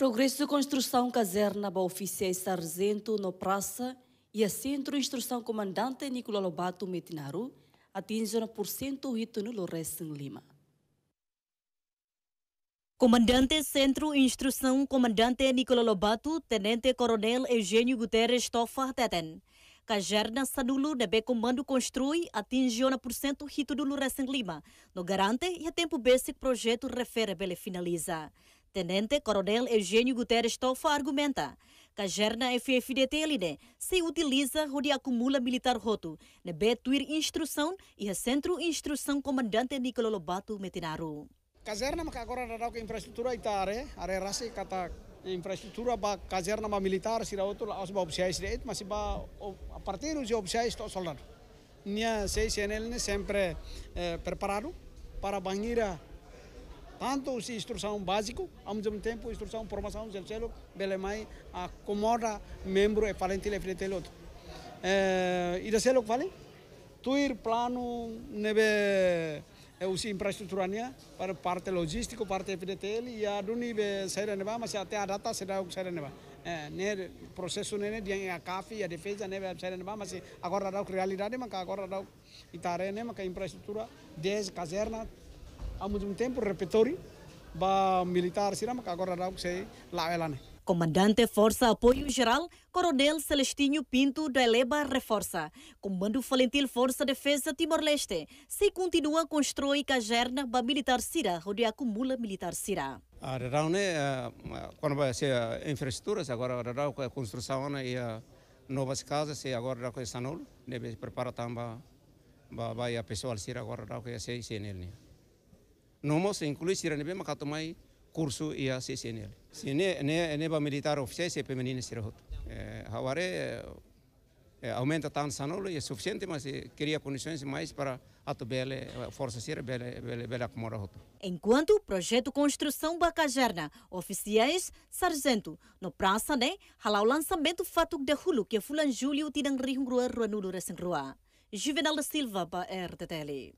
Progresso de construção caserna para oficiais sargento no praça e a centro de instrução comandante Nicolau Lobato Metinaru atingiu por cento hito no Lourenço em Lima. Comandante Centro Instrução Comandante Nicolau Lobato, Tenente Coronel Eugênio Guterres Tofa Teten. Caserna Sanulu Nebe Comando Construi atinge 1% Rito do Lourenço em Lima. No garante e a tempo basic projeto refere a finaliza. Tenente Coronel Eugênio Guterres Tofa argumenta que a Gerna ffdt se utiliza onde acumula militar roto na Betuir Instrução e a Centro Instrução Comandante Nicolau Lobato Metinaru. Caserna maka agora dadau ke infraestrutura itare are rasi kata infrastruktura ba caserna ma militar sira otul aus ba obsiais de et masiba a partir de obsiais to soldado. Nia sei senel ne né, sempre eh, preparado para banheira tanto se instrução básico, ao mesmo tempo instrução, formação, zelo, belemai, acomoda membro e parente eh, e frente outro. e da selo que vale? Tuir plano nebe é eh, os infraestruturanya para parte logístico, parte FDTL e a do nível saída neva, mas até a data será o que neva. né, processo né, de a café a defesa né, saída neva, mas agora dá realidade, mas agora dá itare, né, mas a infraestrutura 10 caserna ao mesmo tempo repertório da militar sirama ka agora não sei lawelane Comandante Força Apoio Geral, Coronel Celestinho Pinto da Eleba reforça. Comando Falentil Força Defesa Timor-Leste, se continua construir caserna ba militar Sira, onde acumula militar Sira. A Rarau, né, eh, eh, quando vai ser eh, infraestruturas, agora a Rarau com a construção né, e novas casas, e agora Rarau com o Sanol, deve preparar também para a pessoa Sira agora Rarau que ia ser nele. Né. Nomos inclui siranebe makatomai curso ia CCNL. Se ne ne ne ba militar oficiais e feminina se roto. É, aumenta tanto sanolo é suficiente, mas queria condições mais para ato bele força ser bele bele bele acomora hot. Enquanto o projeto construção bacajerna, oficiais sargento no praça né, o lançamento fato de hulu que fulan julho tidang rihung rua rua nulu resen rua. Juvenal Silva para RTTL.